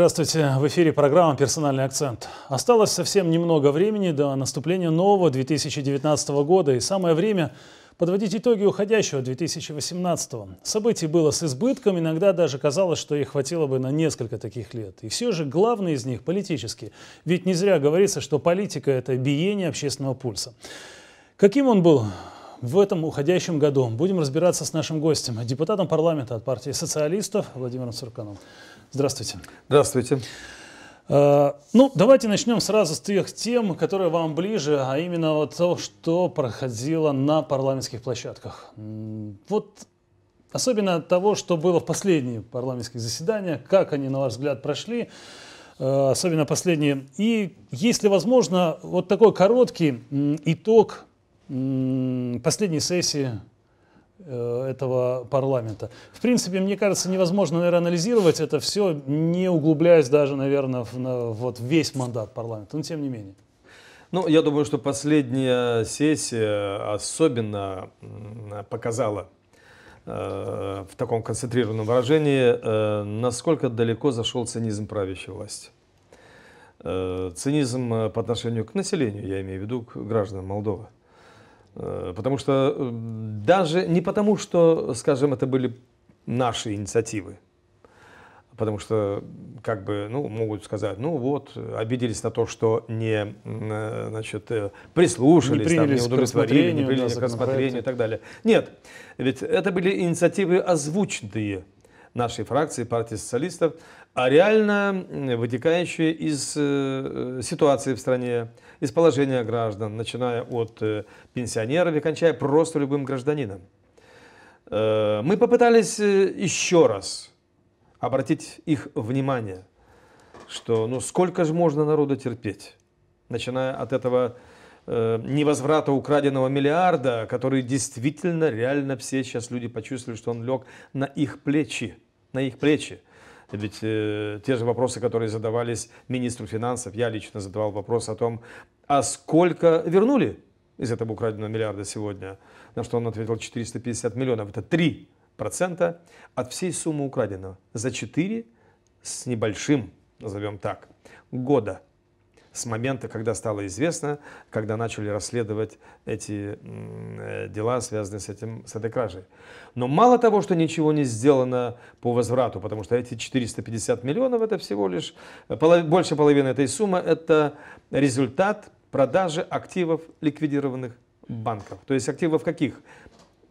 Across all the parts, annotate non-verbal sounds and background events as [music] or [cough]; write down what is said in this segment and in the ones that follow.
Здравствуйте. В эфире программа «Персональный акцент». Осталось совсем немного времени до наступления нового 2019 года, и самое время подводить итоги уходящего 2018. Событий было с избытком, иногда даже казалось, что их хватило бы на несколько таких лет. И все же главный из них – политический. Ведь не зря говорится, что политика – это биение общественного пульса. Каким он был в этом уходящем году? Будем разбираться с нашим гостем, депутатом парламента от партии социалистов Владимиром Сурканом. Здравствуйте. Здравствуйте. Э, ну, давайте начнем сразу с тех тем, которые вам ближе, а именно вот то, что проходило на парламентских площадках. Вот особенно от того, что было в последние парламентских заседаниях, как они, на ваш взгляд, прошли, э, особенно последние. И, если возможно, вот такой короткий итог последней сессии Э, этого парламента. В принципе, мне кажется, невозможно, наверное, анализировать это все, не углубляясь даже, наверное, в, на, вот весь мандат парламента, но тем не менее. Ну, я думаю, что последняя сессия особенно показала э, в таком концентрированном выражении, э, насколько далеко зашел цинизм правящей власти. Э, цинизм э, по отношению к населению, я имею в виду к гражданам Молдовы. Э, потому что даже не потому, что, скажем, это были наши инициативы, а потому что как бы, ну, могут сказать, ну вот, обиделись на то, что не, э, значит, э, прислушались, не, там, не удовлетворили, не приняли да, к рассмотрению и так далее. Нет, ведь это были инициативы озвученные нашей фракции партии социалистов, а реально вытекающие из ситуации в стране, из положения граждан, начиная от э, пенсионеров и кончая просто любым гражданином. Э, мы попытались э, еще раз обратить их внимание, что ну сколько же можно народу терпеть, начиная от этого невозврата украденного миллиарда, который действительно, реально все сейчас люди почувствовали, что он лег на их плечи, на их плечи. Ведь э, те же вопросы, которые задавались министру финансов, я лично задавал вопрос о том, а сколько вернули из этого украденного миллиарда сегодня? На что он ответил 450 миллионов. Это 3% от всей суммы украденного. За 4 с небольшим, назовем так, года с момента, когда стало известно, когда начали расследовать эти э, дела, связанные с, этим, с этой кражей. Но мало того, что ничего не сделано по возврату, потому что эти 450 миллионов – это всего лишь э, больше половины этой суммы – это результат продажи активов ликвидированных банков. То есть активов каких?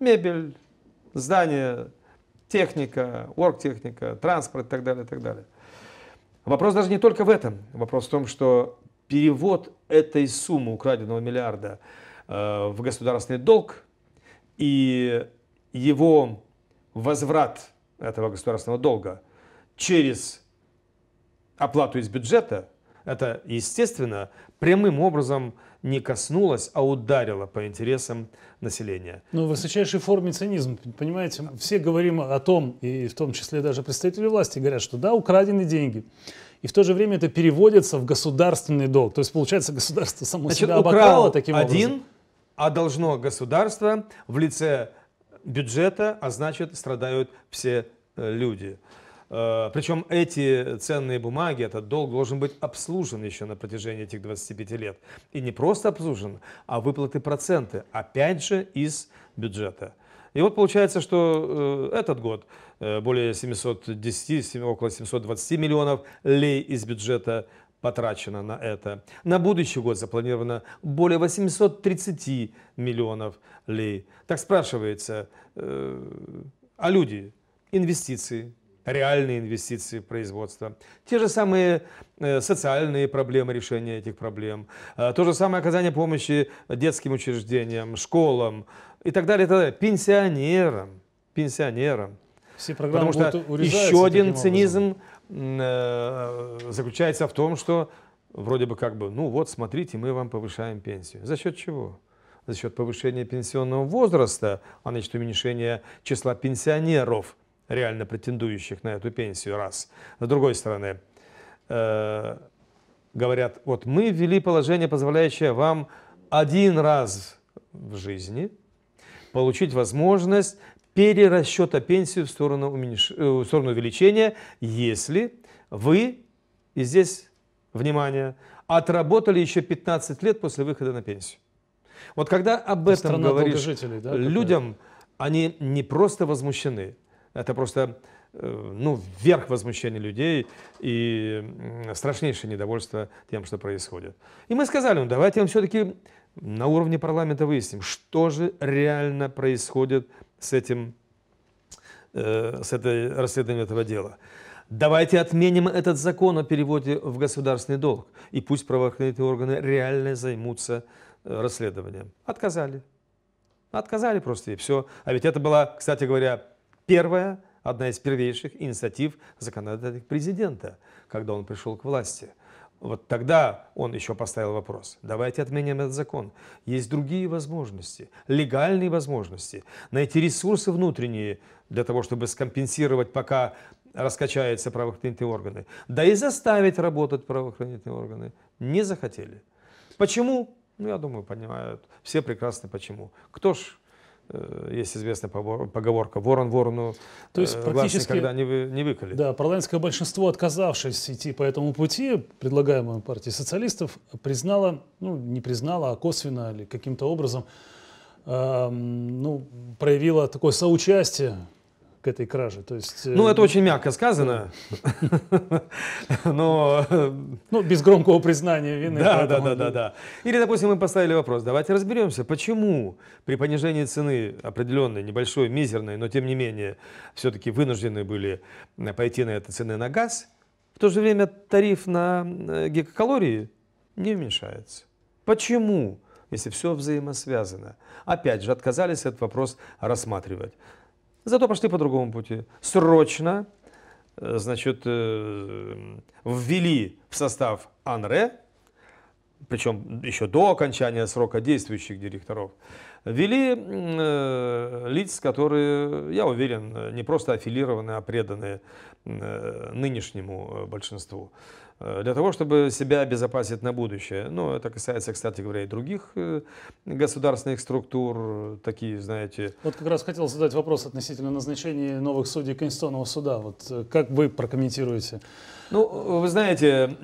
Мебель, здания, техника, оргтехника, транспорт и так далее, и так далее. Вопрос даже не только в этом. Вопрос в том, что перевод этой суммы украденного миллиарда э, в государственный долг и его возврат этого государственного долга через оплату из бюджета, это, естественно, прямым образом не коснулось, а ударило по интересам населения. Ну, в высочайшей форме цинизм. Понимаете, все говорим о том, и в том числе даже представители власти говорят, что да, украдены деньги и в то же время это переводится в государственный долг. То есть, получается, государство само Значит, себя обокрало таким один, образом. а должно государство в лице бюджета, а значит, страдают все э, люди. Э, Причем эти ценные бумаги, этот долг должен быть обслужен еще на протяжении этих 25 лет. И не просто обслужен, а выплаты проценты, опять же, из бюджета. И вот получается, что э, этот год э, более 710, около 720 миллионов лей из бюджета потрачено на это. На будущий год запланировано более 830 миллионов лей. Так спрашивается, э, а люди, инвестиции, реальные инвестиции в производство. Те же самые социальные проблемы, решение этих проблем. То же самое оказание помощи детским учреждениям, школам, и так далее, и так далее. Пенсионерам, пенсионерам. Все программы Потому что еще один цинизм образом. Э, заключается в том, что вроде бы как бы, ну вот, смотрите, мы вам повышаем пенсию. За счет чего? За счет повышения пенсионного возраста, а значит уменьшения числа пенсионеров, реально претендующих на эту пенсию, раз. С другой стороны, э, говорят, вот мы ввели положение, позволяющее вам один раз в жизни – получить возможность перерасчета пенсии в сторону, уменьш... Э, в сторону увеличения, если вы, и здесь, внимание, отработали еще 15 лет после выхода на пенсию. Вот когда об Это этом говоришь да, людям, они не просто возмущены, это просто э, ну, вверх возмущения людей и страшнейшее недовольство тем, что происходит. И мы сказали, ну давайте им все-таки на уровне парламента выясним, что же реально происходит с этим, э, с этой расследованием этого дела. Давайте отменим этот закон о переводе в государственный долг, и пусть правоохранительные органы реально займутся э, расследованием. Отказали. Отказали просто, и все. А ведь это была, кстати говоря, первая, одна из первейших инициатив законодательных президента, когда он пришел к власти – вот тогда он еще поставил вопрос. Давайте отменим этот закон. Есть другие возможности, легальные возможности. Найти ресурсы внутренние для того, чтобы скомпенсировать, пока раскачаются правоохранительные органы. Да и заставить работать правоохранительные органы не захотели. Почему? Ну, я думаю, понимают. Все прекрасно почему. Кто ж Э, есть известная поговорка «ворон ворону То есть э, практически, никогда не, вы, не выколет». Да, парламентское большинство, отказавшись идти по этому пути, предлагаемой партии социалистов, признало, ну не признало, а косвенно или каким-то образом, э, ну, проявило такое соучастие к этой краже. То есть, э, ну, это очень мягко сказано, но... Ну, без громкого признания вины. Да, да, да, да, да. Или, допустим, мы поставили вопрос, давайте разберемся, почему при понижении цены определенной, небольшой, мизерной, но тем не менее, все-таки вынуждены были э, пойти на это цены на газ, в то же время тариф на э, гигакалории не уменьшается. Почему? Если все взаимосвязано. Опять же, отказались этот вопрос рассматривать. Зато пошли по другому пути. Срочно э, значит, э, ввели в состав АНРЕ, причем еще до окончания срока действующих директоров, ввели э, лиц, которые, я уверен, не просто аффилированы, а преданы нынешнему большинству. Э, для того, чтобы себя обезопасить на будущее. Ну, это касается, кстати говоря, и других э, государственных структур, такие, знаете. Вот как раз хотел задать вопрос относительно назначения новых судей Конституционного суда. Вот э, как вы прокомментируете? Ну, вы знаете,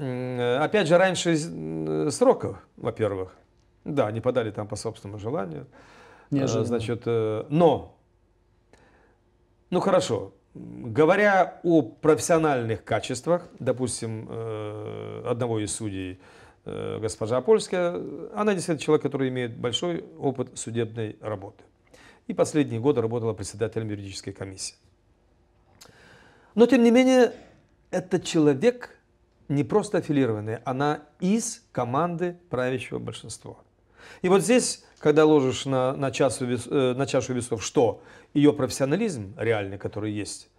опять же, раньше сроков, во-первых. Да, они подали там по собственному желанию. Неожиданно. Значит, но, ну хорошо, Говоря о профессиональных качествах, допустим, э, одного из судей, э, госпожа Польская, она действительно человек, который имеет большой опыт судебной работы. И последние годы работала председателем юридической комиссии. Но, тем не менее, этот человек не просто аффилированный, она из команды правящего большинства. И вот здесь, когда ложишь на, на, чашу, э, на чашу весов, что? Ее профессионализм реальный, который есть,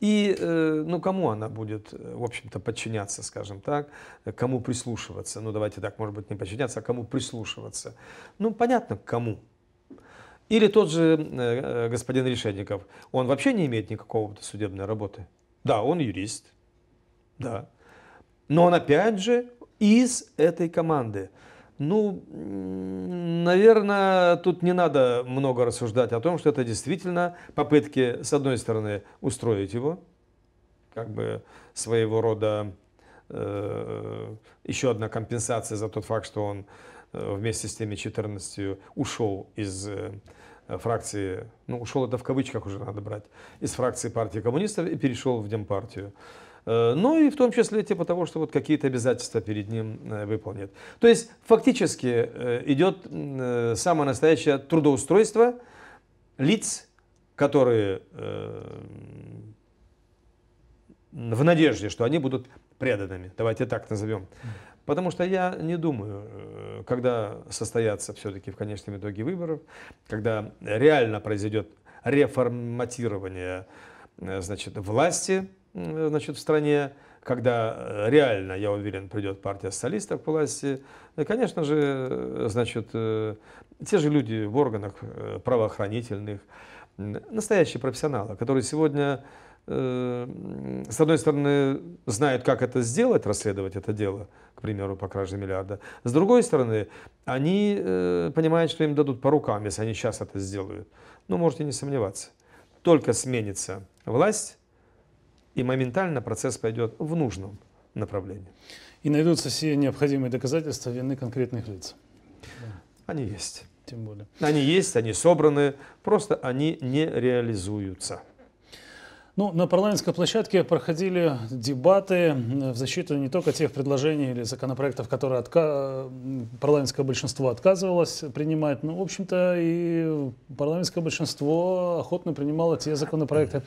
и э, ну кому она будет, э, в общем-то, подчиняться, скажем так, кому прислушиваться? Ну давайте так, может быть, не подчиняться, а кому прислушиваться? Ну понятно, кому. Или тот же господин Решетников, он вообще не имеет никакого судебной работы. Да, он юрист, да. Но он опять же из этой команды. Ну, наверное, тут не надо много рассуждать о том, что это действительно попытки, с одной стороны, устроить его, как бы своего рода э, еще одна компенсация за тот факт, что он э, вместе с теми 14 ушел из э, фракции, ну, ушел это в кавычках уже надо брать, из фракции партии коммунистов и перешел в Демпартию. Э, ну и в том числе типа того, что вот какие-то обязательства перед ним э, выполнит. То есть фактически э, идет самое настоящее трудоустройство лиц, которые в надежде, что они будут преданными. Давайте так назовем. Потому что я не думаю, когда состоятся все-таки в конечном итоге выборов, когда реально произойдет реформатирование значит, власти, значит, в стране, когда э, реально, я уверен, придет партия социалистов к власти, и, э, конечно же, э, значит, те же люди в органах правоохранительных, настоящие профессионалы, которые сегодня, с одной стороны, знают, как это сделать, расследовать это дело, к примеру, по краже миллиарда. С другой стороны, они понимают, что им дадут по рукам, если они сейчас это сделают. Ну, можете не сомневаться. Только сменится власть, и моментально процесс пойдет в нужном направлении. И найдутся все необходимые доказательства вины конкретных лиц. Они есть. Тем более. Они есть, они собраны, просто они не реализуются. Ну, на парламентской площадке проходили дебаты в защиту не только тех предложений или законопроектов, которые отка... парламентское большинство отказывалось принимать, но, в общем-то, и парламентское большинство охотно принимало те законопроекты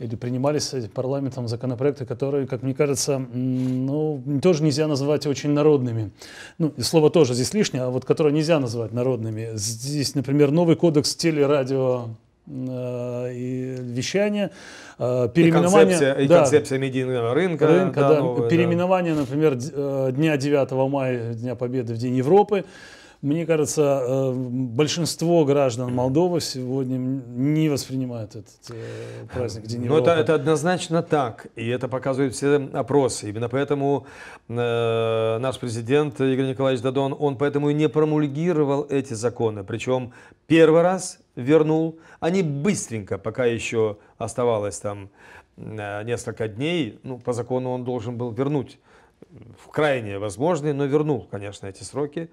или принимались парламентом законопроекты, которые, как мне кажется, ну, тоже нельзя называть очень народными. Ну, слово тоже здесь лишнее, а вот которые нельзя называть народными. Здесь, например, новый кодекс телерадио э, и вещания, э, переименование... И концепция, да, и концепция медийного рынка. рынка да, да, новая, переименование, да. например, э, Дня 9 мая, Дня Победы в День Европы мне кажется, э, большинство граждан Молдовы сегодня не воспринимают этот э, праздник День ну, Европы. Но это, это однозначно так, и это показывают все опросы. Именно поэтому э, наш президент Игорь Николаевич Дадон, он поэтому и не промульгировал эти законы. Причем первый раз вернул, они быстренько, пока еще оставалось там э, несколько дней, ну, по закону он должен был вернуть в крайне возможные, но вернул, конечно, эти сроки.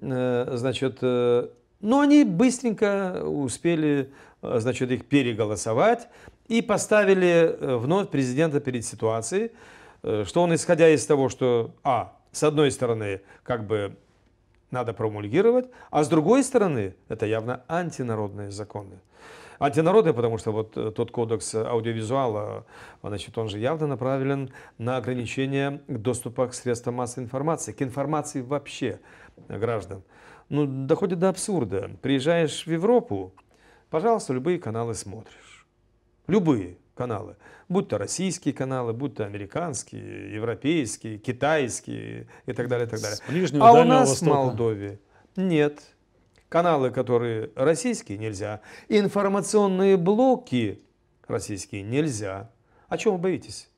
Э, значит, э, но они быстренько успели, э, значит, их переголосовать и поставили вновь президента перед ситуацией, что он, исходя из того, что, а, с одной стороны, как бы надо промульгировать, а с другой стороны, это явно антинародные законы. Антинародные, потому что вот тот кодекс аудиовизуала, значит, он же явно направлен на ограничение доступа к средствам массовой информации, к информации вообще граждан. Ну, доходит до абсурда. Приезжаешь в Европу, пожалуйста, любые каналы смотришь. Любые каналы. Будь то российские каналы, будь то американские, европейские, китайские и так далее, и так далее. Ближнего, а у нас Востока. в Молдове нет. Каналы, которые российские, нельзя. Информационные блоки российские нельзя. А чего вы боитесь?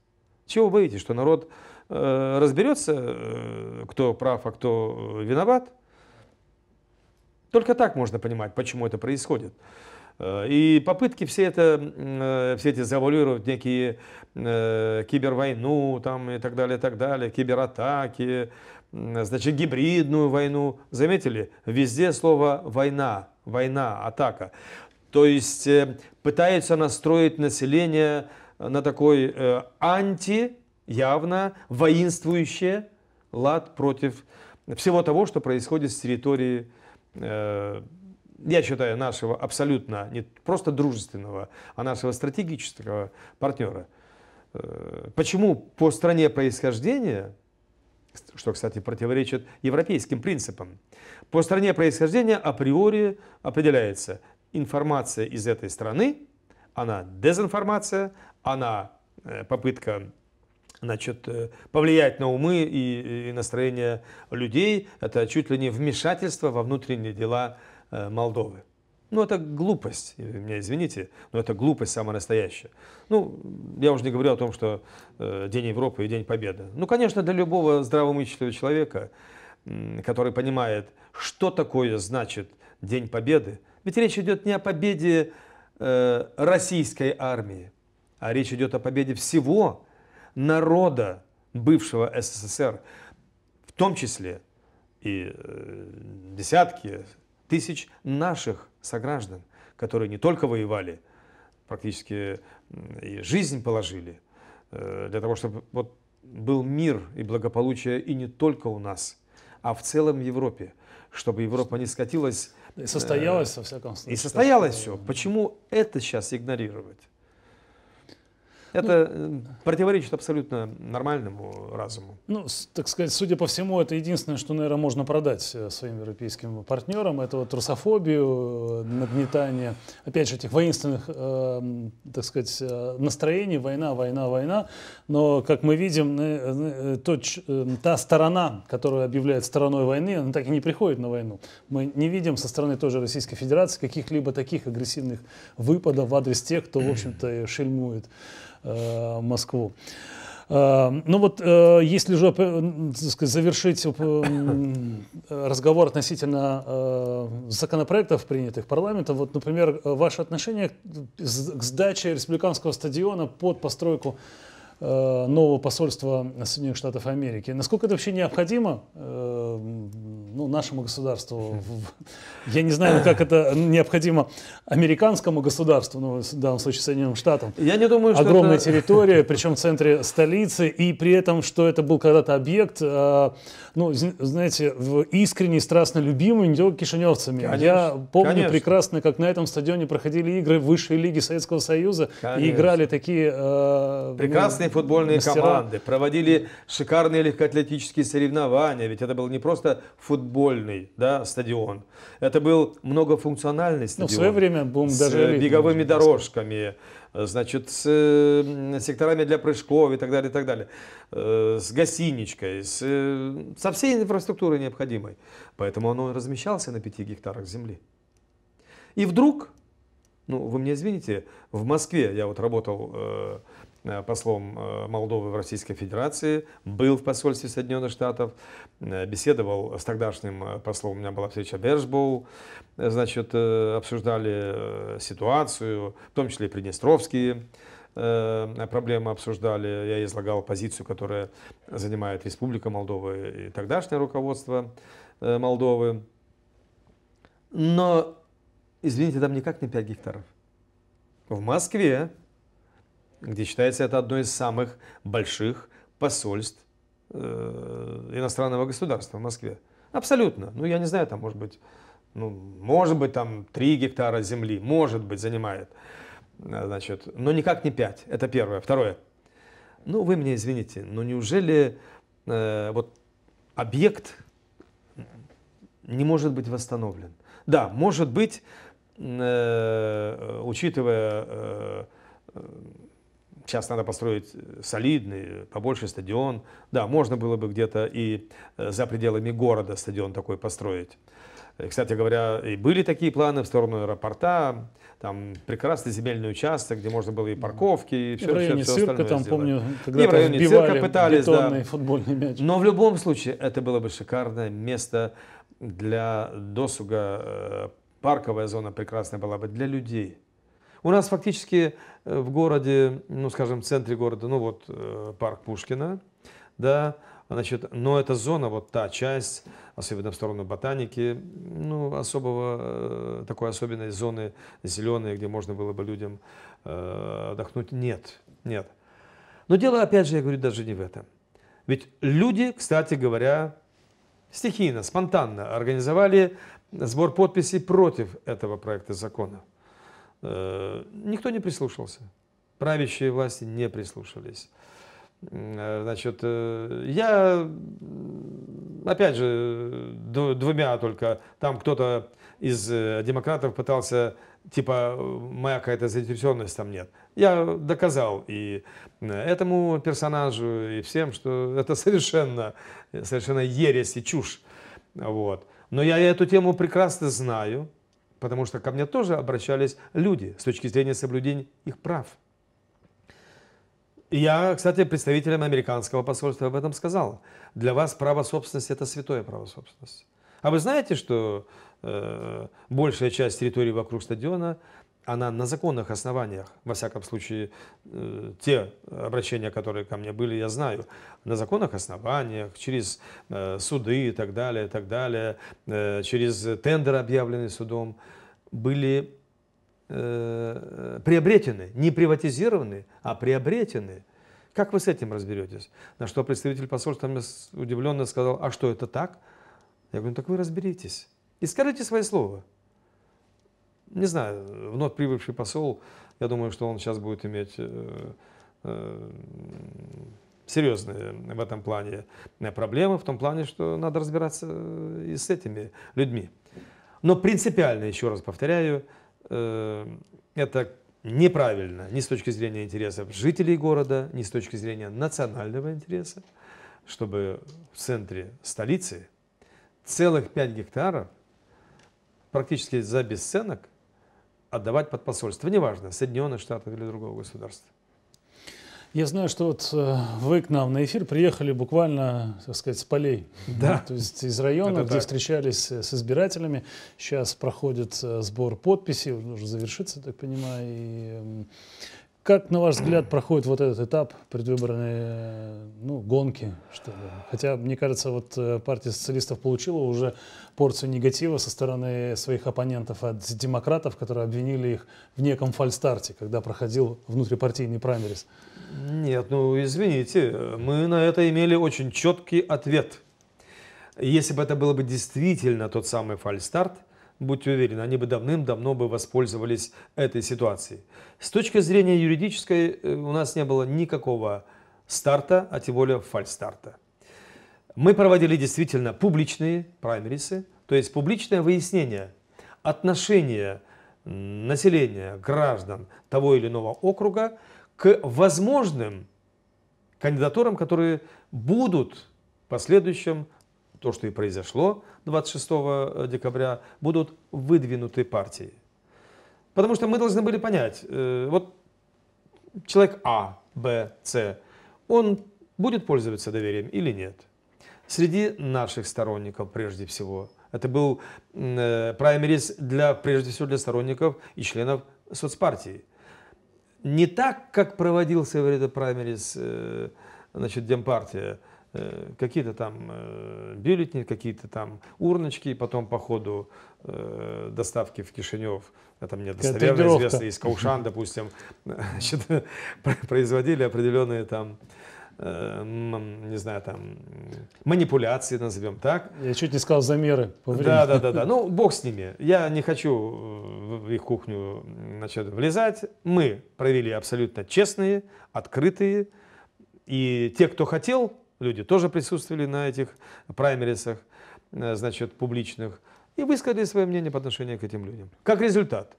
Чего вы боитесь, что народ Э, разберется, э, кто прав, а кто э, виноват. Только так можно понимать, почему это происходит. И попытки все это, все эти завуалировать некие кибервойну там и так далее, и так далее, кибератаки, значит, гибридную войну. Заметили? Везде слово «война», «война», «атака». То есть пытаются настроить население на такой анти явно воинствующая лад против всего того, что происходит с территории, э, я считаю, нашего абсолютно не просто дружественного, а нашего стратегического партнера. Э, почему по стране происхождения, что, кстати, противоречит европейским принципам, по стране происхождения априори определяется информация из этой страны, она дезинформация, она э, попытка значит, э, повлиять на умы и, и настроение людей. Это чуть ли не вмешательство во внутренние дела э, Молдовы. Ну, это глупость, меня извините, но это глупость самая настоящая. Ну, я уже не говорю о том, что э, День Европы и День Победы. Ну, конечно, для любого здравомыслящего человека, который понимает, что такое значит День Победы, ведь речь идет не о победе российской армии, а речь идет о победе всего народа бывшего СССР, в том числе и э, десятки тысяч наших сограждан, которые не только воевали, практически и жизнь положили э, для того, чтобы вот был мир и благополучие и не только у нас, а в целом в Европе, чтобы Европа не скатилась. И состоялось, э, во всяком случае. И состоялось все. Почему это сейчас игнорировать? Это ну, противоречит абсолютно нормальному разуму. Ну, так сказать, судя по всему, это единственное, что, наверное, можно продать э, своим европейским партнерам. Это вот русофобию, э, нагнетание, опять же, этих воинственных, э, так сказать, настроений, война, война, война. Но, как мы видим, то, та сторона, которая объявляет стороной войны, она так и не приходит на войну. Мы не видим со стороны тоже Российской Федерации каких-либо таких агрессивных выпадов в адрес тех, кто, в общем-то, шельмует. Э, Москву. Э, ну вот, э, если же сказать, завершить разговор относительно законопроектов, принятых парламентом, вот, например, ваше отношение к сдаче республиканского стадиона под постройку Э, нового посольства Соединенных Штатов Америки. Насколько это вообще необходимо э, ну, нашему государству? Я не знаю, как это необходимо американскому государству, ну, в данном случае Соединенным Штатам. Я не думаю, что Огромная это... территория, причем в центре столицы, и при этом, что это был когда-то объект, э, ну, знаете, искренне и страстно любимый не только кишиневцами. Конечно, Я помню конечно. прекрасно, как на этом стадионе проходили игры высшей лиги Советского Союза конечно. и играли такие... Ну, Прекрасные известные футбольные Мастера. команды, проводили шикарные легкоатлетические соревнования, ведь это был не просто футбольный да, стадион, это был многофункциональный стадион. Ну, в свое время, будем с даже... С беговыми дорожками, значит, с секторами для прыжков и так далее, и так далее, э, с гостиничкой, с, э, со всей инфраструктурой необходимой. Поэтому оно размещался на 5 гектарах земли. И вдруг, ну, вы мне извините, в Москве я вот работал э, Э, послом э, Молдовы в Российской Федерации, был в посольстве Соединенных Штатов, э, беседовал с тогдашним послом, у меня была встреча Бершбоу, значит, обсуждали ситуацию, в том числе и приднестровские проблемы обсуждали, я излагал позицию, которая занимает Республика Молдова и тогдашнее руководство Молдовы. Но, извините, там никак не 5 гектаров. В Москве где считается это одно из самых больших посольств э, иностранного государства в Москве. Абсолютно. Ну, я не знаю, там, может быть, ну, может быть, там 3 гектара земли, может быть, занимает. Э, значит, но никак не 5. Это первое. Второе. Ну, вы мне извините, но неужели э, вот объект не может быть восстановлен? Да, может быть, э, учитывая э, Сейчас надо построить э, солидный, э, побольше стадион. Да, можно было бы где-то и э, за пределами города стадион такой построить. Кстати говоря, и были такие планы в сторону аэропорта, там прекрасный земельный участок, где можно было и парковки, и все, и в все, все цирка, там, сделать. помню, когда и в районе цирка пытались, да. футбольный мяч. Но в любом случае это было бы шикарное место для досуга, парковая зона прекрасная была бы для людей. У нас фактически э, в городе, ну, скажем, в центре города, ну, вот э, парк Пушкина, да, значит, но эта зона, вот та часть, особенно в сторону ботаники, ну, особого, э, такой особенной зоны зеленой, где можно было бы людям отдохнуть, нет, нет. Но дело, опять же, я говорю, даже не в этом. Ведь люди, кстати говоря, стихийно, спонтанно организовали сбор подписей против этого проекта закона. Э, никто не прислушался. Правящие власти не прислушались. Э, значит, э, я, опять же, двумя только, там кто-то из демократов пытался, типа, моя какая-то заинтересованность там нет. Я доказал и этому персонажу, и всем, что это совершенно, совершенно ересь и чушь. Вот. Но я эту тему прекрасно знаю, потому что ко мне тоже обращались люди с точки зрения соблюдения их прав. я, кстати, представителям американского посольства об этом сказал. Для вас право собственности – это святое право собственности. А вы знаете, что э, большая часть территории вокруг стадиона она на законных основаниях, во всяком случае, э, те обращения, которые ко мне были, я знаю, на законных основаниях, через э, суды и так далее, и так далее, э, через тендер, объявленный судом, были приобретены, не приватизированы, а приобретены. Как вы с этим разберетесь? На что представитель посольства мне удивленно сказал, а что это так? Я говорю, ну так вы разберитесь и скажите свое слово не знаю, вновь прибывший посол, я думаю, что он сейчас будет иметь э, э, серьезные в этом плане э, проблемы, в том плане, что надо разбираться и с этими людьми. Но принципиально, еще раз повторяю, это неправильно ни с точки зрения интересов жителей города, ни с точки зрения национального интереса, чтобы в центре столицы целых 5 гектаров практически за бесценок – отдавать под посольство, неважно, Соединенных Штатов или другого государства. Я знаю, что вот э, вы к нам на эфир приехали буквально, так сказать, с полей, да. то есть из района, Это где так. встречались э, с избирателями. Сейчас проходит э, сбор подписей, уже завершится, так понимаю, и как, на ваш взгляд, проходит вот этот этап предвыборной э, ну, гонки? Что ли? Хотя, мне кажется, вот э, партия социалистов получила уже порцию негатива со стороны своих оппонентов от демократов, которые обвинили их в неком фальстарте, когда проходил внутрипартийный праймерис. Нет, ну извините, мы на это имели очень четкий ответ. Если бы это было бы действительно тот самый фальстарт – будьте уверены, они бы давным-давно бы воспользовались этой ситуацией. С точки зрения юридической э, у нас не было никакого старта, а тем более фальстарта. Мы проводили действительно публичные праймерисы, то есть публичное выяснение отношения населения, граждан того или иного округа к возможным кандидатурам, которые будут в последующем то, что и произошло 26 э, декабря, будут выдвинуты партии. Потому что мы должны были понять, э, вот человек А, Б, С, он будет пользоваться доверием или нет. Среди наших сторонников прежде всего. Это был праймериз э, для, прежде всего для сторонников и членов соцпартии. Не так, как проводился этот праймериз значит, Демпартия, Э, какие-то там э, бюллетни, какие-то там урночки, потом по ходу э, доставки в Кишинев, это мне достоверно известно, из Каушан, допустим, [laughs] значит, производили определенные там не знаю, там, манипуляции, назовем так. Я чуть не сказал замеры по Да, да, да, да. [laughs] Ну, бог с ними. Я не хочу в их кухню значит, влезать. Мы провели абсолютно честные, открытые. И те, кто хотел, люди тоже присутствовали на этих праймерисах, э, значит, публичных, и высказали свое мнение по отношению к этим людям. Как результат,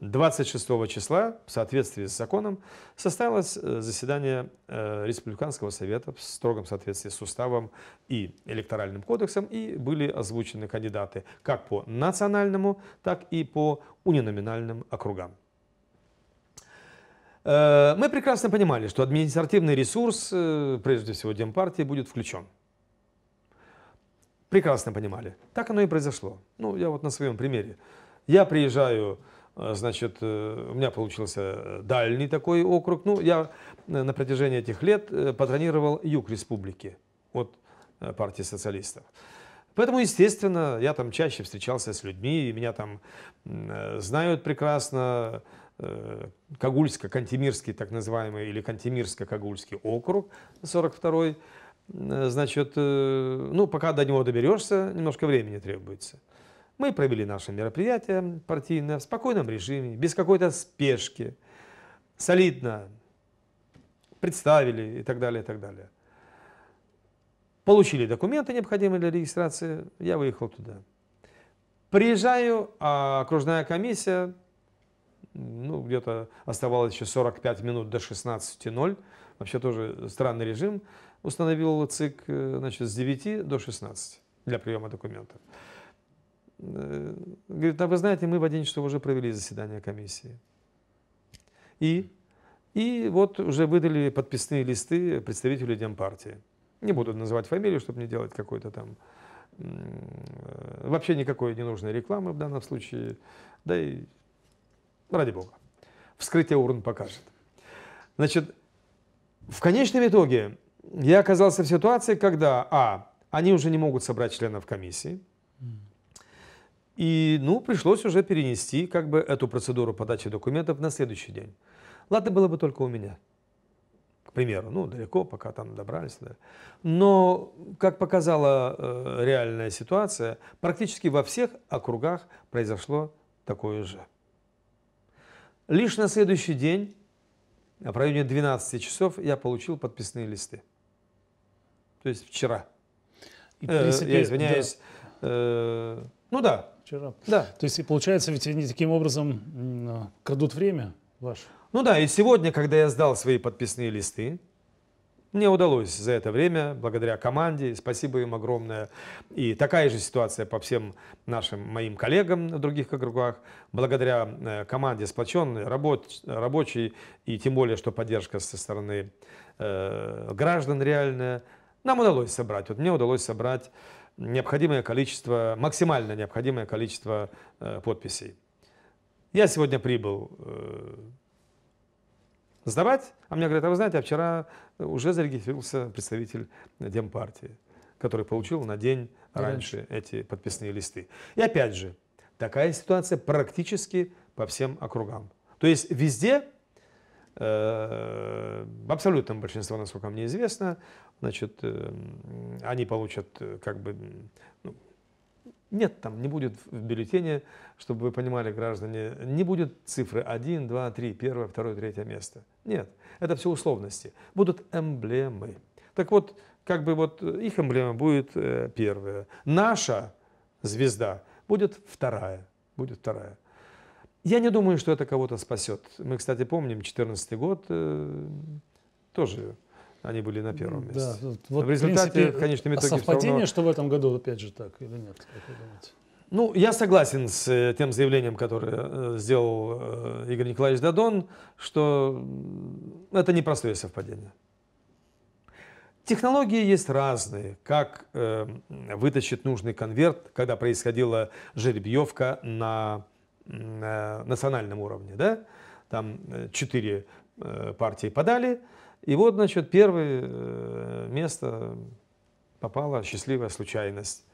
26 числа, в соответствии с законом, состоялось э, заседание э, Республиканского совета в строгом соответствии с уставом и электоральным кодексом, и были озвучены кандидаты как по национальному, так и по униноминальным округам. Э, мы прекрасно понимали, что административный ресурс, э, прежде всего Демпартии, будет включен. Прекрасно понимали. Так оно и произошло. Ну, я вот на своем примере. Я приезжаю, э, значит, у меня получился дальний такой округ. Ну, я на протяжении этих лет патронировал юг республики от партии социалистов. Поэтому, естественно, я там чаще встречался с людьми, и меня там знают прекрасно, Э, Кагульско-Кантемирский так называемый или Кантемирско-Кагульский округ 42-й. Э, значит, э, ну, пока до него доберешься, немножко времени требуется. Мы провели наше мероприятие партийное в спокойном режиме, без какой-то спешки, солидно представили и так далее, и так далее. Получили документы, необходимые для регистрации, я выехал туда. Приезжаю, а окружная комиссия ну, где-то оставалось еще 45 минут до 16.00. Вообще тоже странный режим установил ЦИК э, значит, с 9 до 16 для приема документов. Э, говорит, а вы знаете, мы в 11 часов уже провели заседание комиссии. И, и вот уже выдали подписные листы представителю Демпартии. Не буду называть фамилию, чтобы не делать какой-то там э, вообще никакой ненужной рекламы в данном случае. Да и ради бога. Вскрытие урн покажет. Значит, в конечном итоге я оказался в ситуации, когда, а, они уже не могут собрать членов комиссии, и, ну, пришлось уже перенести как бы эту процедуру подачи документов на следующий день. Ладно было бы только у меня, к примеру, ну, далеко, пока там добрались. Да. Но, как показала э, реальная ситуация, практически во всех округах произошло такое же. Лишь на следующий день, а в районе 12 часов, я получил подписные листы. То есть вчера. И, принципе, э, я извиняюсь. Да. Э, ну да. Вчера. Да. То есть, и получается, ведь они таким образом крадут время ваше. Ну да, и сегодня, когда я сдал свои подписные листы, мне удалось за это время, благодаря команде, спасибо им огромное. И такая же ситуация по всем нашим моим коллегам в других округах. Благодаря э, команде сплоченной, рабоч, рабочей, и тем более, что поддержка со стороны э, граждан реальная, нам удалось собрать. Вот мне удалось собрать необходимое количество, максимально необходимое количество э, подписей. Я сегодня прибыл сдавать. А мне говорят, а вы знаете, а вчера уже зарегистрировался представитель Демпартии, который получил на день раньше, эти подписные листы. И опять же, такая ситуация практически по всем округам. То есть везде, в э, абсолютном большинстве, насколько мне известно, значит, эм, они получат э, как бы ну, нет, там не будет в бюллетене, чтобы вы понимали, граждане, не будет цифры 1, 2, 3, первое, второе, третье место. Нет, это все условности. Будут эмблемы. Так вот, как бы вот э, их эмблема будет э, первая. Наша звезда будет вторая. Будет вторая. Я не думаю, что это кого-то спасет. Мы, кстати, помним 2014 год, э, тоже они были на первом месте. Да, вот, в результате, в принципе, конечно, итоге совпадение, равно... что в этом году опять же так или нет? Как вы думаете? Ну, я согласен с э, тем заявлением, которое э, сделал э, Игорь Николаевич Дадон, что это непростое совпадение. Технологии есть разные, как э, вытащить нужный конверт, когда происходила жеребьевка на э, национальном уровне. Да? Там четыре э, партии подали, и вот, значит, первое э, место попала счастливая случайность,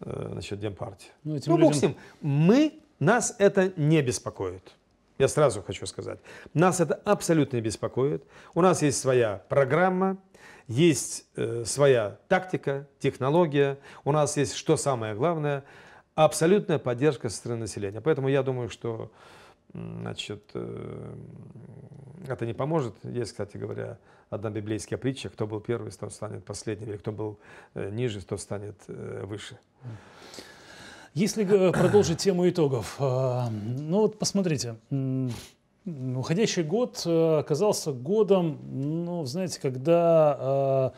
э, значит, Демпартии. Ну, ну бог с ним. Мы, нас это не беспокоит. Я сразу хочу сказать. Нас это абсолютно не беспокоит. У нас есть своя программа, есть э, своя тактика, технология. У нас есть, что самое главное, абсолютная поддержка со стороны населения. Поэтому я думаю, что значит, э, это не поможет. Есть, кстати говоря, одна библейская притча, кто был первый, тот станет последним, или кто был э, ниже, тот станет э, выше. Если продолжить тему итогов, ну вот посмотрите, уходящий год оказался годом, ну, знаете, когда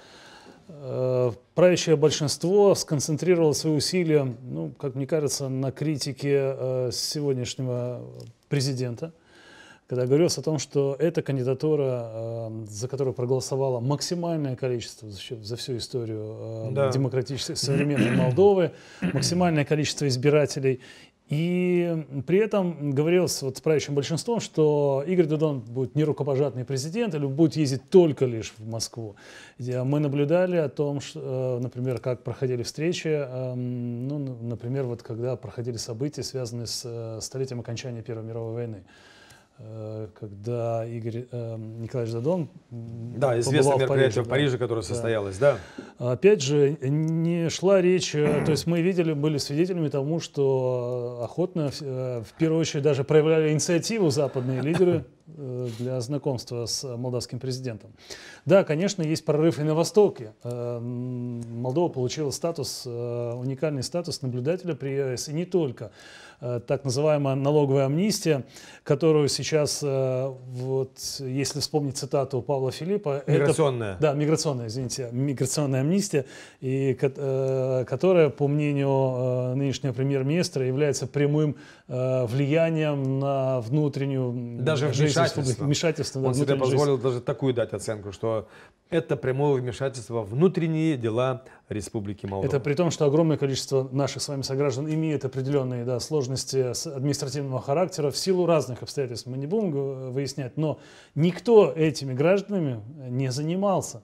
Э, правящее большинство сконцентрировало свои усилия, ну, как мне кажется, на критике э, сегодняшнего президента, когда говорилось о том, что эта кандидатура, э, за которую проголосовало максимальное количество за всю историю да. демократической современной Молдовы, максимальное количество избирателей, и при этом говорилось вот с правящим большинством, что Игорь Дудон будет не рукопожатный президент или будет ездить только лишь в Москву. Э, мы наблюдали о том, что, э, например, как проходили встречи, эм, ну, например, вот когда проходили события, связанные с э, столетием окончания Первой мировой войны. Э, когда Игорь э, Николаевич Дадон... Да, известное мероприятие в Париже, в Париже да, которое состоялось, да. да. Опять же, не шла речь, э, то есть мы видели, были свидетелями тому, что охотно, э, в первую очередь, даже проявляли инициативу западные лидеры для знакомства с молдавским президентом. Да, конечно, есть прорыв и на Востоке. Молдова получила статус, уникальный статус наблюдателя при ЕС, и не только. Э, так называемая налоговая амнистия, которую сейчас, э, вот, если вспомнить цитату Павла Филиппа... Миграционная. Это, да, миграционная, извините, миграционная амнистия, и, э, которая, по мнению нынешнего премьер-министра, является прямым Э, влиянием на внутреннюю даже вмешательство. вмешательство Он себе позволил жизнь. даже такую дать оценку, что это прямое вмешательство во внутренние дела Республики Молдова. Это при том, что огромное количество наших с вами сограждан имеет определенные да, сложности административного характера в силу разных обстоятельств. Мы не будем э, выяснять, но никто этими гражданами не занимался.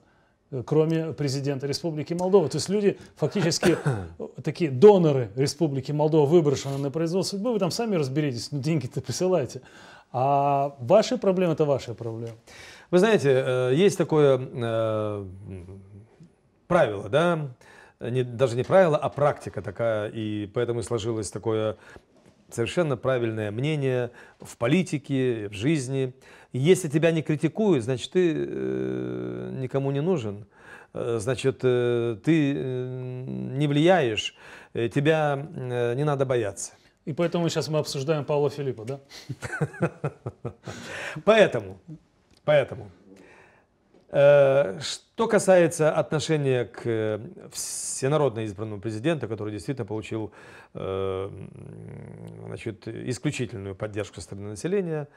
Э, кроме президента Республики Молдова. То есть люди фактически э, такие доноры Республики Молдова выброшены на производство судьбы, вы там сами разберитесь, ну деньги-то присылайте. А ваши проблемы – это ваши проблемы. Вы знаете, э, есть такое правило, да, не, даже не правило, а практика такая, и поэтому сложилось такое совершенно правильное мнение в политике, в жизни – если тебя не критикуют, значит, ты э, никому не нужен. Э, значит, э, ты э, не влияешь, э, тебя э, не надо бояться. И поэтому сейчас мы обсуждаем Павла Филиппа, да? [laughs] Поэтому, поэтому. Э, что касается отношения к всенародно избранному президенту, который действительно получил значит, исключительную поддержку со стороны населения,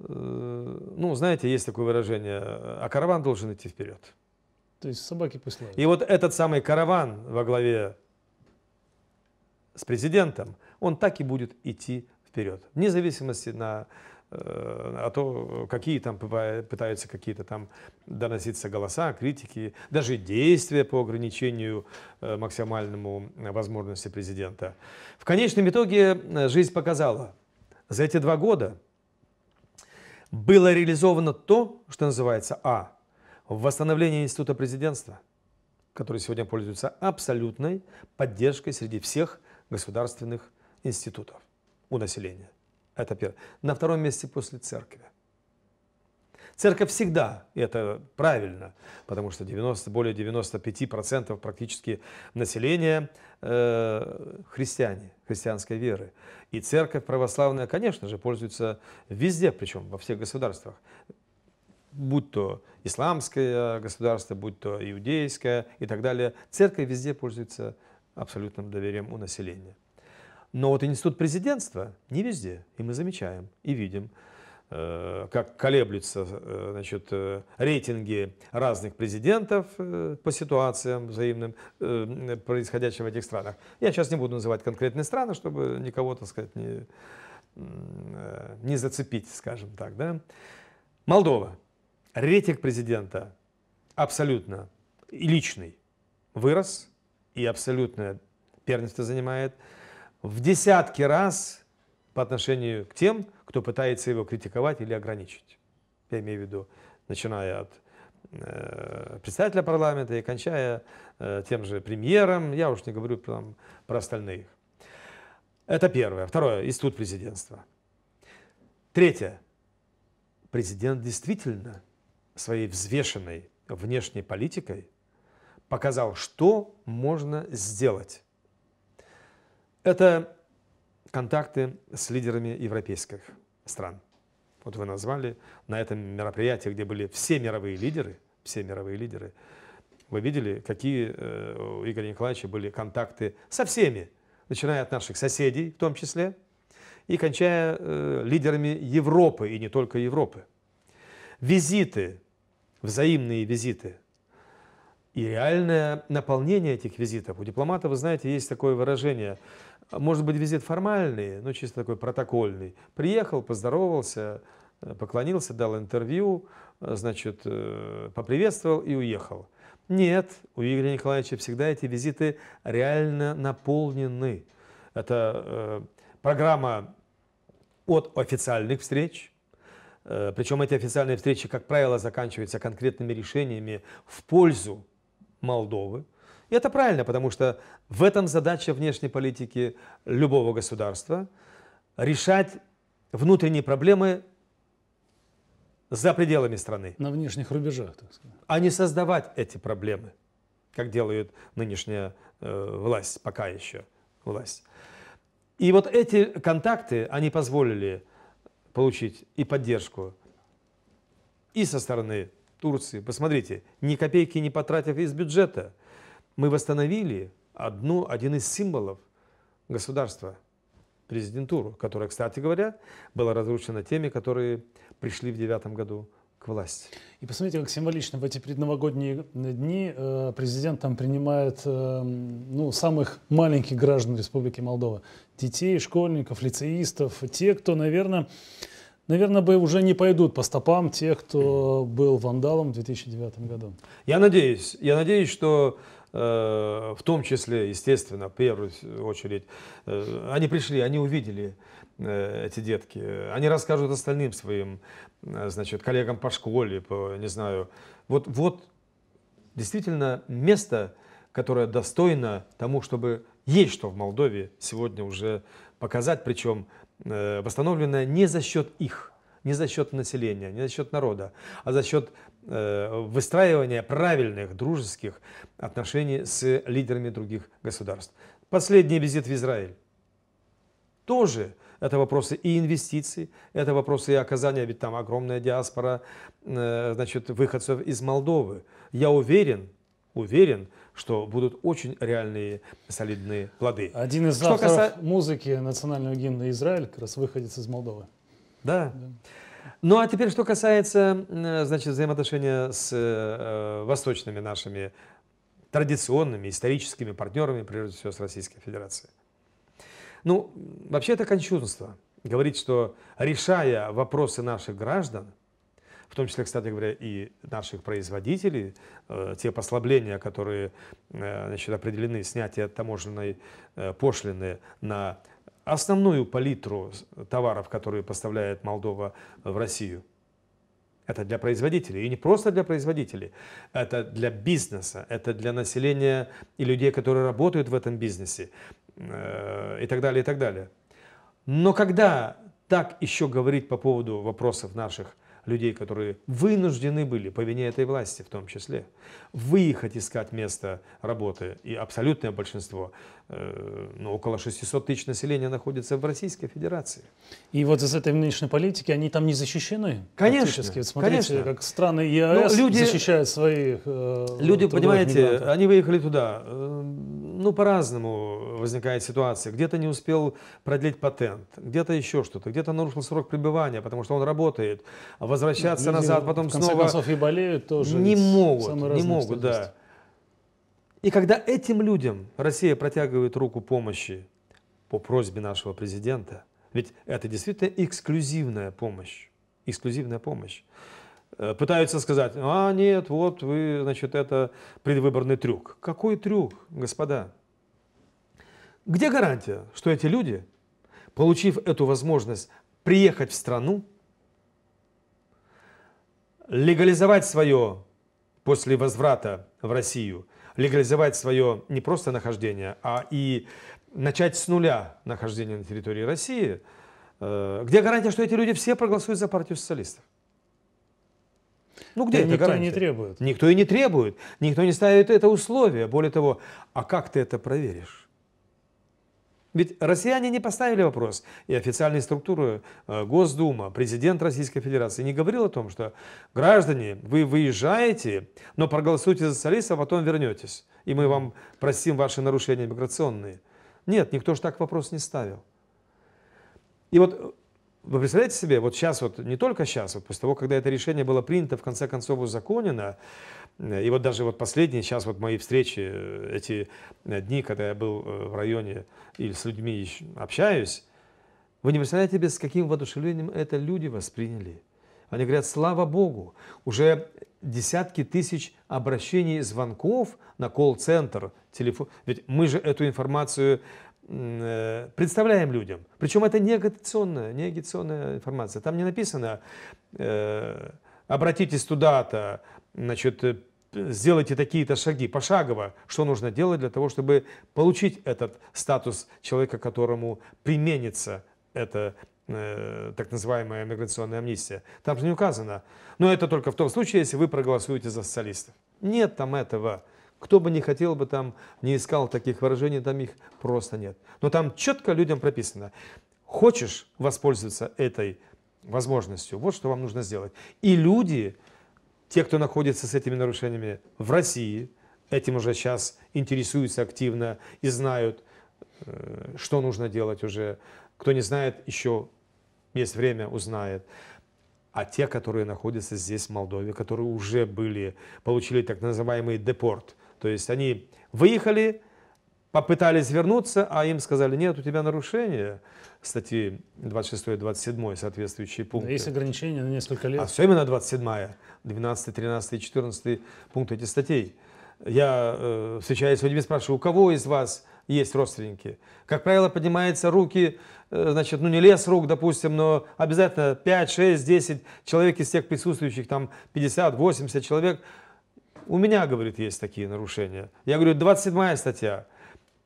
Э, ну, знаете, есть такое выражение, а караван должен идти вперед. То есть собаки пусть И вот этот самый караван во главе с президентом, он так и будет идти вперед. Вне зависимости на, а то какие там пытаются какие-то там доноситься голоса, критики, даже действия по ограничению э, максимальному возможности президента. В конечном итоге жизнь показала, за эти два года – было реализовано то, что называется А. Восстановление института президентства, который сегодня пользуется абсолютной поддержкой среди всех государственных институтов у населения. Это первое. На втором месте после церкви. Церковь всегда, и это правильно, потому что 90, более 95% практически населения э, христиане, христианской веры. И церковь православная, конечно же, пользуется везде, причем во всех государствах будь то исламское государство, будь то иудейское и так далее, церковь везде пользуется абсолютным доверием у населения. Но вот институт президентства не везде, и мы замечаем, и видим. Э, как колеблются э, значит, э, рейтинги разных президентов по ситуациям взаимным, происходящим в этих странах. Я сейчас не буду называть конкретные страны, чтобы никого, так сказать, не, не зацепить, скажем так. Да? Молдова. Рейтинг президента абсолютно и личный вырос и абсолютное первенство занимает. В десятки раз по отношению к тем, кто пытается его критиковать или ограничить. Я имею в виду, начиная от э, председателя парламента и кончая э, тем же премьером, я уж не говорю там, про остальных. Это первое. Второе. Институт президентства. Третье. Президент действительно своей взвешенной внешней политикой показал, что можно сделать. Это контакты с лидерами европейских стран. Вот вы назвали на этом мероприятии, где были все мировые лидеры, все мировые лидеры, вы видели, какие э, у Игоря Николаевича были контакты со всеми, начиная от наших соседей в том числе, и кончая э, лидерами Европы, и не только Европы. Визиты, взаимные визиты и реальное наполнение этих визитов. У дипломата, вы знаете, есть такое выражение. Может быть, визит формальный, но чисто такой протокольный. Приехал, поздоровался, э, поклонился, дал интервью, э, значит, э, поприветствовал и уехал. Нет, у Игоря Николаевича всегда эти визиты реально наполнены. Это э, программа от официальных встреч, э, причем эти официальные встречи, как правило, заканчиваются конкретными решениями в пользу Молдовы. И это правильно, потому что в этом задача внешней политики любого государства – решать внутренние проблемы за пределами страны. На внешних рубежах, так сказать. А не создавать эти проблемы, как делает нынешняя э, власть, пока еще власть. И вот эти контакты, они позволили получить и поддержку и со стороны Турции, посмотрите, ни копейки не потратив из бюджета, мы восстановили одну, один из символов государства, президентуру, которая, кстати говоря, была разрушена теми, которые пришли в девятом году к власти. И посмотрите, как символично в эти предновогодние дни э, президент там принимает э, ну, самых маленьких граждан Республики Молдова. Детей, школьников, лицеистов, те, кто, наверное, наверное, бы уже не пойдут по стопам тех, кто был вандалом в 2009 году. Я надеюсь, я надеюсь, что э, в том числе, естественно, в первую очередь, э, они пришли, они увидели э, эти детки, они расскажут остальным своим, э, значит, коллегам по школе, по, не знаю, вот, вот действительно место, которое достойно тому, чтобы есть что в Молдове сегодня уже показать, причем Э, восстановлена не за счет их, не за счет населения, не за счет народа, а за счет э, выстраивания правильных дружеских отношений с лидерами других государств. Последний визит в Израиль. Тоже это вопросы и инвестиций, это вопросы и оказания, ведь там огромная диаспора э, значит, выходцев из Молдовы. Я уверен, уверен, что будут очень реальные солидные плоды. Один из что авторов каса... музыки национального гимна Израиль как раз выходит из Молдовы. Да. да. Ну а теперь, что касается э, значит, взаимоотношения с э, э, восточными нашими традиционными историческими партнерами, прежде всего с Российской Федерацией. Ну, вообще это кончунство. Говорить, что решая вопросы наших граждан, в том числе, кстати говоря, и наших производителей. Э, те послабления, которые э, значит, определены, снятие таможенной э, пошлины на основную палитру товаров, которые поставляет Молдова в Россию. Это для производителей. И не просто для производителей. Это для бизнеса, это для населения и людей, которые работают в этом бизнесе. И так далее, и так далее. Но когда так еще говорить по поводу вопросов наших людей, которые вынуждены были, по вине этой власти в том числе, выехать искать место работы. И абсолютное большинство Э, ну, около 600 тысяч населения находится в Российской Федерации. И вот из этой внешней политики они там не защищены? Конечно. Фактически. Вот смотрите, конечно. как страны ну, ЕАЭС ну, люди, защищают своих э, Люди, понимаете, мигрантов. они выехали туда. Э, ну, по-разному возникает ситуация. Где-то не успел продлить патент, где-то еще что-то, где-то нарушил срок пребывания, потому что он работает. А возвращаться люди, назад, потом в конце снова... концов и болеют тоже. Не могут, не могут, да. И когда этим людям Россия протягивает руку помощи по просьбе нашего президента, ведь это действительно эксклюзивная помощь, эксклюзивная помощь, э, пытаются сказать, а нет, вот вы, значит, это предвыборный трюк. Какой трюк, господа? Где гарантия, что эти люди, получив эту возможность приехать в страну, легализовать свое после возврата в Россию легализовать свое не просто нахождение, а и начать с нуля нахождение на территории России, э, где гарантия, что эти люди все проголосуют за партию социалистов? Ну где да, это никто гарантия? не требует. Никто и не требует, никто не ставит это условие. Более того, а как ты это проверишь? Ведь россияне не поставили вопрос, и официальные структуры, э, Госдума, президент Российской Федерации не говорил о том, что граждане, вы выезжаете, но проголосуйте за социалистов, а потом вернетесь, и мы вам простим ваши нарушения миграционные. Нет, никто же так вопрос не ставил. И вот э, вы представляете себе, вот сейчас, вот не только сейчас, вот после того, когда это решение было принято, в конце концов узаконено, э, и вот даже вот последние сейчас вот мои встречи, э, эти э, дни, когда я был в районе или с людьми общаюсь, вы не представляете себе, с каким воодушевлением это люди восприняли. Они говорят, слава Богу, уже десятки тысяч обращений, звонков на колл-центр, телефон. Ведь мы же эту информацию Э, представляем людям. Причем это не агитационная, не агитационная информация. Там не написано э, «обратитесь туда-то», значит, э, сделайте такие-то шаги пошагово, что нужно делать для того, чтобы получить этот статус человека, которому применится эта э, так называемая миграционная амнистия. Там же не указано. Но это только в том случае, если вы проголосуете за социалистов. Нет там этого. Кто бы не хотел бы там, не искал таких выражений, там их просто нет. Но там четко людям прописано. Хочешь воспользоваться этой возможностью, вот что вам нужно сделать. И люди, те, кто находится с этими нарушениями в России, этим уже сейчас интересуются активно и знают, э, что нужно делать уже. Кто не знает, еще есть время, узнает. А те, которые находятся здесь, в Молдове, которые уже были, получили так называемый депорт – то есть они выехали, попытались вернуться, а им сказали, нет, у тебя нарушение статьи 26 и 27 соответствующие пункты. Есть ограничения на несколько лет. А все именно 27, 12, 13, 14 пункты этих статей. Я э, встречаюсь с людьми, спрашиваю, у кого из вас есть родственники? Как правило, поднимаются руки, э, значит, ну не лес рук, допустим, но обязательно 5, 6, 10 человек из тех присутствующих, там 50, 80 человек – у меня, говорит, есть такие нарушения. Я говорю, 27 статья.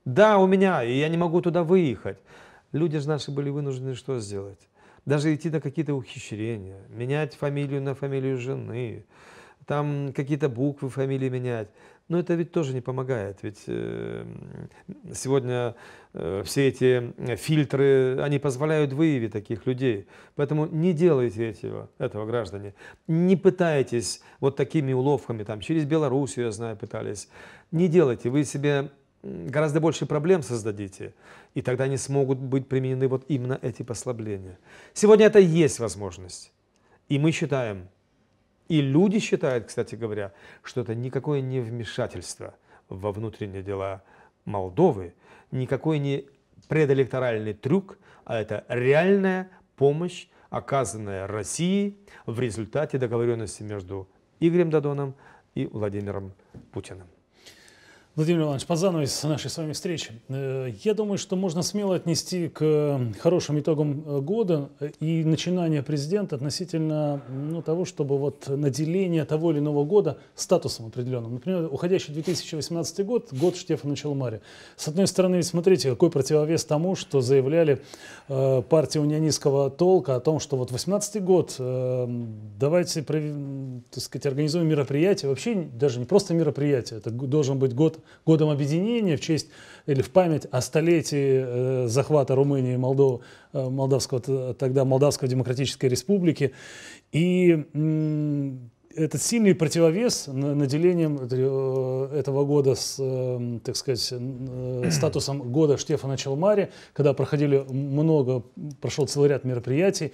Да, у меня, и я не могу туда выехать. Люди же наши были вынуждены что сделать? Даже идти на какие-то ухищрения, менять фамилию на фамилию жены, там какие-то буквы фамилии менять. Но это ведь тоже не помогает, ведь эм, сегодня э, все эти э, фильтры, они позволяют выявить таких людей. Поэтому не делайте этого, этого граждане. Не пытайтесь вот такими уловками, там, через Белоруссию, я знаю, пытались. Не делайте, вы себе гораздо больше проблем создадите, и тогда не смогут быть применены вот именно эти послабления. Сегодня это есть возможность, и мы считаем, и люди считают, кстати говоря, что это никакое не вмешательство во внутренние дела Молдовы, никакой не предэлекторальный трюк, а это реальная помощь, оказанная России в результате договоренности между Игорем Дадоном и Владимиром Путиным. Владимир Иванович, под занавес нашей с вами встречи. Э, я думаю, что можно смело отнести к э, хорошим итогам э, года и начинания президента относительно ну, того, чтобы вот наделение того или иного года статусом определенным. Например, уходящий 2018 год, год Штефана Челмари. С одной стороны, ведь смотрите, какой противовес тому, что заявляли э, партия унионистского толка о том, что вот 18 год, э, давайте, так сказать, организуем мероприятие. Вообще даже не просто мероприятие, это должен быть год годом объединения в честь или в память о столетии э, захвата Румынии и Молдов, э, молдавского, тогда Молдавской Демократической Республики. И этот сильный противовес наделением э, этого года с, э, так сказать, э, статусом года Штефана Челмари, когда проходили много, прошел целый ряд мероприятий,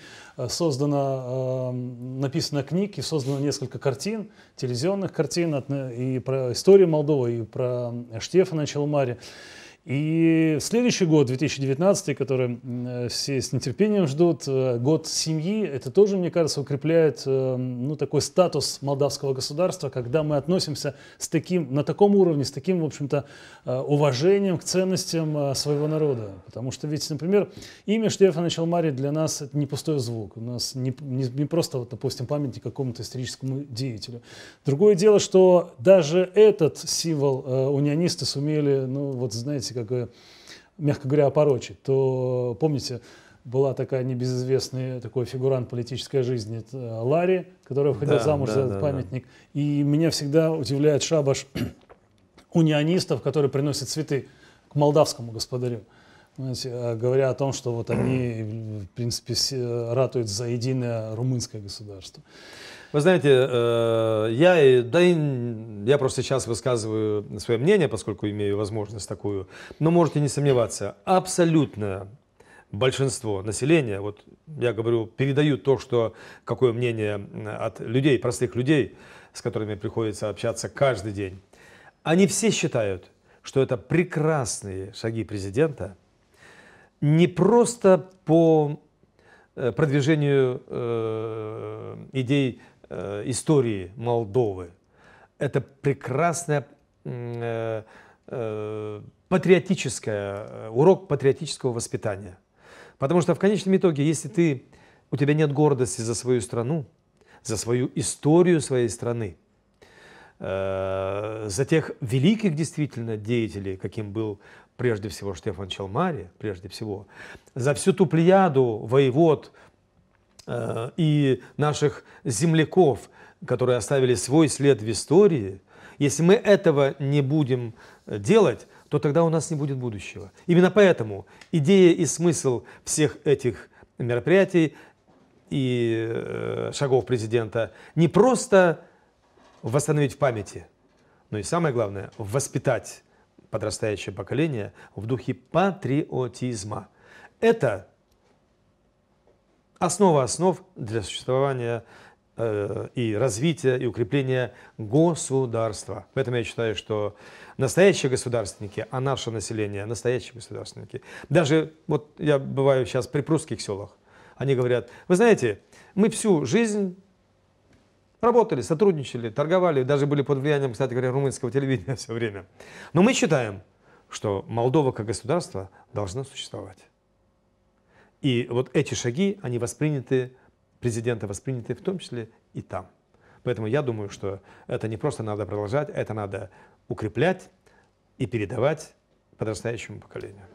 создано, написано книг и создано несколько картин, телевизионных картин и про историю Молдовы, и про Штефана Челмари. И следующий год, 2019, который э, все с нетерпением ждут, э, год семьи, это тоже, мне кажется, укрепляет э, ну, такой статус молдавского государства, когда мы относимся с таким, на таком уровне, с таким, в общем-то, уважением к ценностям своего народа. Потому что ведь, например, имя Штефана Челмари для нас это не пустой звук. У нас не, не, не просто, вот, допустим, памятник какому-то историческому деятелю. Другое дело, что даже этот символ унионисты сумели, ну вот знаете, знаете, как, мягко говоря, опорочить, то помните, была такая небезызвестный такой фигурант политической жизни э, Ларри, которая выходила да, замуж да, за этот да, памятник. Да. И меня всегда удивляет шабаш [clears throat] унионистов, которые приносят цветы к молдавскому господарю. Знаете, а, говоря о том, что вот они, в принципе, ратуют за единое румынское государство. Вы знаете, э, я, да и, я просто сейчас высказываю свое мнение, поскольку имею возможность такую, но можете не сомневаться, абсолютно большинство населения, вот я говорю, передают то, что, какое мнение от людей, простых людей, с которыми приходится общаться каждый день, они все считают, что это прекрасные шаги президента – не просто по э, продвижению э, идей э, истории Молдовы. Это прекрасная э, э, патриотическая, э, урок патриотического воспитания. Потому что в конечном итоге, если ты, у тебя нет гордости за свою страну, за свою историю своей страны, за тех великих действительно деятелей, каким был прежде всего Штефан Челмари, прежде всего, за всю ту плеяду воевод э, и наших земляков, которые оставили свой след в истории, если мы этого не будем э, делать, то тогда у нас не будет будущего. Именно поэтому идея и смысл всех этих мероприятий и э, шагов президента не просто восстановить в памяти, но и самое главное – воспитать подрастающее поколение в духе патриотизма. Это основа основ для существования э, и развития и укрепления государства. Поэтому я считаю, что настоящие государственники, а наше население настоящие государственники. Даже вот я бываю сейчас при прусских селах, они говорят, вы знаете, мы всю жизнь Работали, сотрудничали, торговали, даже были под влиянием, кстати говоря, румынского телевидения [laughs] все время. Но мы считаем, что Молдова как государство должна существовать. И вот эти шаги, они восприняты, президенты, восприняты в том числе и там. Поэтому я думаю, что это не просто надо продолжать, это надо укреплять и передавать подрастающему поколению.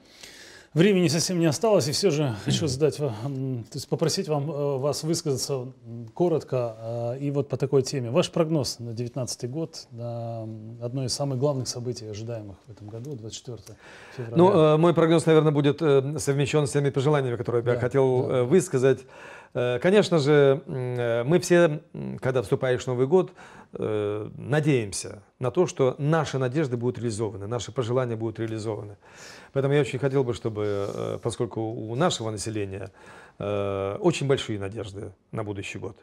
Времени совсем не осталось, и все же [clears throat] хочу задать, вам, то есть попросить вам э, вас высказаться коротко э, и вот по такой теме. Ваш прогноз на 2019 год, на одно из самых главных событий, ожидаемых в этом году, 24 февраля. Ну, э, мой прогноз, наверное, будет совмещен с теми пожеланиями, которые да, я хотел да. высказать. Э, конечно же, э, мы все, когда вступаешь в Новый год, э, надеемся на то, что наши надежды будут реализованы, наши пожелания будут реализованы. Поэтому я очень хотел бы, чтобы, поскольку у нашего населения очень большие надежды на будущий год,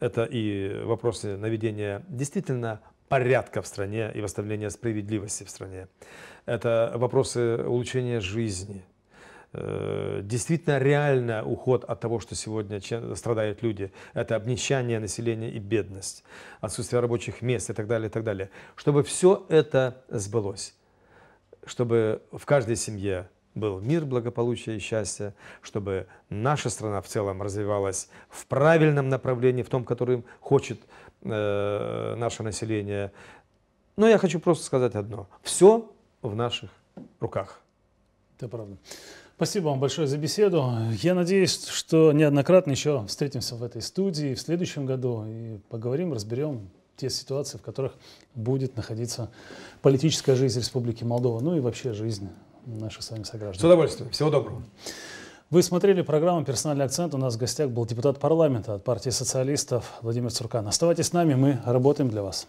это и вопросы наведения действительно порядка в стране и восстановления справедливости в стране. Это вопросы улучшения жизни – Э, действительно реально уход от того, что сегодня страдают люди. Это обнищание населения и бедность, отсутствие рабочих мест и так далее, и так далее. Чтобы все это сбылось, чтобы в каждой семье был мир, благополучие и счастье, чтобы наша страна в целом развивалась в правильном направлении, в том, которым хочет э, наше население. Но я хочу просто сказать одно. Все в наших руках. Это правда. Спасибо вам большое за беседу. Я надеюсь, что неоднократно еще встретимся в этой студии в следующем году и поговорим, разберем те ситуации, в которых будет находиться политическая жизнь Республики Молдова, ну и вообще жизнь наших с вами сограждан. С удовольствием. Всего доброго. Вы смотрели программу «Персональный акцент». У нас в гостях был депутат парламента от партии социалистов Владимир Цуркан. Оставайтесь с нами, мы работаем для вас.